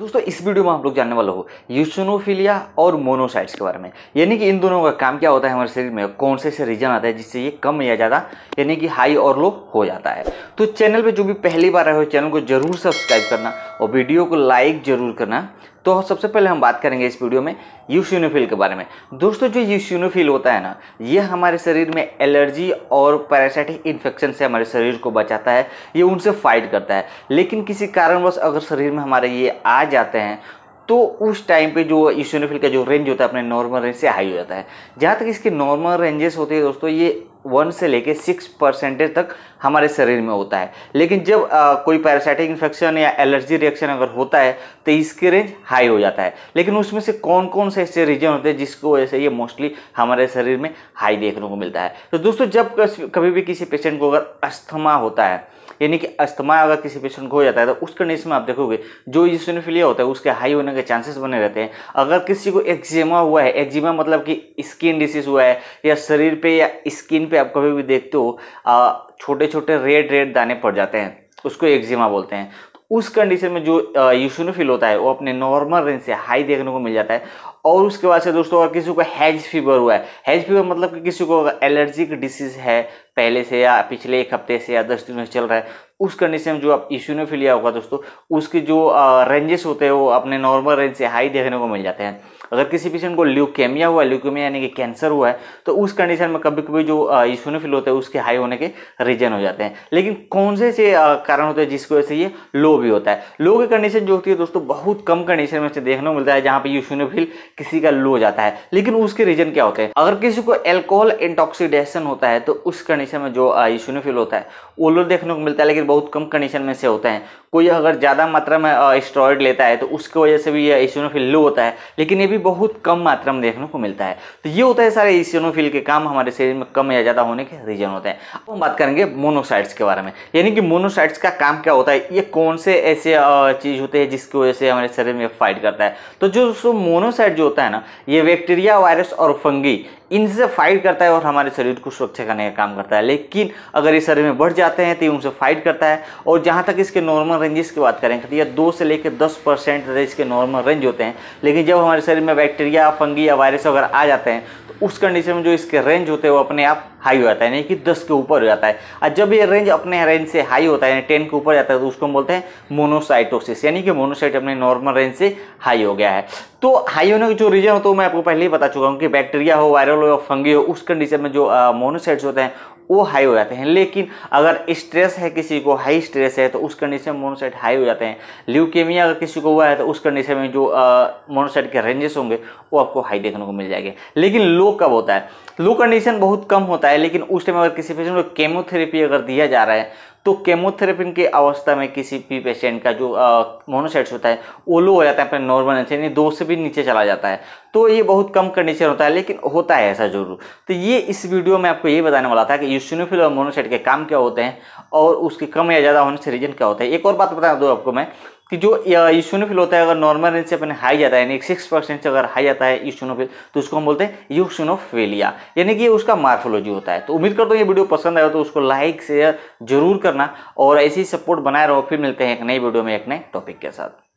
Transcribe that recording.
दोस्तों इस वीडियो में आप लोग जानने वाले हो यूसनोफिलिया और मोनोसाइट्स के बारे में यानी कि इन दोनों का काम क्या होता है हमारे शरीर में कौन से से रीजन आता है जिससे ये कम या ज़्यादा यानी कि हाई और लो हो जाता है तो चैनल पे जो भी पहली बार आए हो चैनल को जरूर सब्सक्राइब करना और वीडियो को लाइक ज़रूर करना तो सबसे पहले हम बात करेंगे इस वीडियो में यूसिनोफिल के बारे में दोस्तों जो यूसिनोफिल होता है ना ये हमारे शरीर में एलर्जी और पैरासाइटिक इन्फेक्शन से हमारे शरीर को बचाता है ये उनसे फाइट करता है लेकिन किसी कारणवश अगर शरीर में हमारे ये आ जाते हैं तो उस टाइम पे जो यूसिनोफिल का जो रेंज होता है अपने नॉर्मल रेंज से हाई हो जाता है जहाँ तक इसके नॉर्मल रेंजेस होते हैं दोस्तों ये वन से लेके सिक्स परसेंटेज तक हमारे शरीर में होता है लेकिन जब आ, कोई पैरासाइटिक इन्फेक्शन या एलर्जी रिएक्शन अगर होता है तो इसके रेंज हाई हो जाता है लेकिन उसमें से कौन कौन से ऐसे रीजन होते हैं जिसको वजह से ये मोस्टली हमारे शरीर में हाई देखने को मिलता है तो दोस्तों जब कभी भी किसी पेशेंट को अगर अस्थमा होता है यानी कि अस्थमा अगर किसी पेशेंट को हो जाता है तो उस कंडीशन में आप देखोगे जो यूसिनोफिलिया होता है उसके हाई होने के चांसेस बने रहते हैं अगर किसी को एक्जिमा हुआ है एक्जिमा मतलब कि स्किन डिसीज हुआ है या शरीर पर या स्किन पर आप कभी भी देखते हो छोटे छोटे रेड रेड दाने पड़ जाते हैं उसको एक्जिमा बोलते हैं उस कंडीशन में जो यूसिनोफिल होता है वो अपने नॉर्मल रेंज से हाई देखने को मिल जाता है और उसके बाद से दोस्तों अगर किसी को हैज फीवर हुआ है हैज फीवर मतलब कि किसी को एलर्जिक डिसीज है पहले से या पिछले एक हफ्ते से या दस दिनों से चल रहा है उस कंडीशन में जो आप इश्यूनोफिलिया होगा दोस्तों उसके जो रेंजेस होते हैं वो अपने नॉर्मल रेंज से हाई देखने को मिल जाते हैं अगर किसी पेशेंट को ल्यूकेमिया हुआ ल्यूकेमिया यानी कि कैंसर हुआ है तो उस कंडीशन में कभी कभी जो ईसोनोफिल होता है उसके हाई होने के रीजन हो जाते हैं लेकिन कौन से से कारण होते हैं जिसकी वजह से ये लो भी होता है लो की कंडीशन जो होती है दोस्तों बहुत कम कंडीशन में देखने को मिलता है जहाँ पर यूसोनोफिल किसी का लो जाता है लेकिन उसके रीजन क्या होते हैं अगर किसी को एल्कोहल इंटॉक्सीडेशन होता है तो उस कंडीशन में जो यूसोनोफिल होता है वो लो देखने को मिलता है लेकिन बहुत कम कंडीशन में से होते हैं कोई अगर ज़्यादा मात्रा में स्टॉरॉयड लेता है तो उसकी वजह से भी ये इशोनोफिल लो होता है लेकिन ये भी भी बहुत कम मात्रा में देखने को मिलता है तो ये होता है सारे इसिनोफिल के काम हमारे शरीर में कम या ज़्यादा होने के रीजन होते हैं अब हम बात करेंगे मोनोसाइड्स के बारे में यानी कि मोनोसाइड्स का काम क्या होता है ये कौन से ऐसे चीज़ होते हैं जिसकी वजह से हमारे शरीर में फाइट करता है तो जो मोनोसाइड जो होता है ना ये बैक्टीरिया वायरस और फंगी इनसे फाइट करता है और हमारे शरीर को सुरक्षा करने का काम करता है लेकिन अगर ये शरीर में बढ़ जाते हैं तो ये उनसे फाइट करता है और जहाँ तक इसके नॉर्मल रेंजेस की बात करें तो यह दो से लेकर दस परसेंट इसके नॉर्मल रेंज होते हैं लेकिन जब हमारे शरीर में बैक्टीरिया फंगी या वायरस वगैरह आ जाते हैं तो उस कंडीशन में जो इसके रेंज होते हैं वो अपने आप हाई हो जाता है यानी कि दस के ऊपर हो जाता है और जब ये रेंज अपने रेंज से हाई होता है यानी टेन के ऊपर जाता है तो उसको हम बोलते हैं मोनोसाइटोसिस यानी कि मोनोसाइट अपने नॉर्मल रेंज से हाई हो गया है तो हाई होने का जो रीजन होता है मैं आपको पहले ही बता चुका हूँ कि बैक्टीरिया हो वायरल हो या फंगी हो उस कंडीशन में जो मोनोसाइड्स होते हैं वो हाई हो जाते हैं लेकिन अगर स्ट्रेस है किसी को हाई स्ट्रेस है तो उस कंडीशन में मोनोसाइट हाई हो जाते हैं ल्यूकेमिया अगर किसी को हुआ है तो उस कंडीशन में जो मोनोसाइट के रेंजेस होंगे वो आपको हाई देखने को मिल जाएंगे लेकिन लो कब होता है लो कंडीशन बहुत कम होता है लेकिन उस टाइम अगर किसी पेशेंट को केमोथेरेपी अगर दिया जा रहा है तो केमोथेरेपिन की के अवस्था में किसी भी पेशेंट का जो मोनोसाइट्स होता है वो लो हो जाता है अपने नॉर्मल यानी दो से भी नीचे चला जाता है तो ये बहुत कम कंडीशन होता है लेकिन होता है ऐसा जरूर तो ये इस वीडियो में आपको ये बताने वाला था कि यूसिनोफिल और मोनोसाइट के काम क्या होते हैं और उसके कम या ज़्यादा होने से रीजन क्या होता है एक और बात बता दूँ आपको मैं कि जो यूशोनोफिल होता है अगर नॉर्मल रेंज से अपने हाई जाता है यानी सिक्स परसेंट से अगर हाई जाता है यूशोनोफिल तो उसको हम बोलते हैं यूशोनोफेलिया यानी कि उसका मार्फोलॉजी होता है तो उम्मीद करता हूँ ये वीडियो पसंद आया तो उसको लाइक शेयर जरूर करना और ऐसी सपोर्ट बनाए रहो फिर मिलते हैं एक नई वीडियो में एक नए टॉपिक के साथ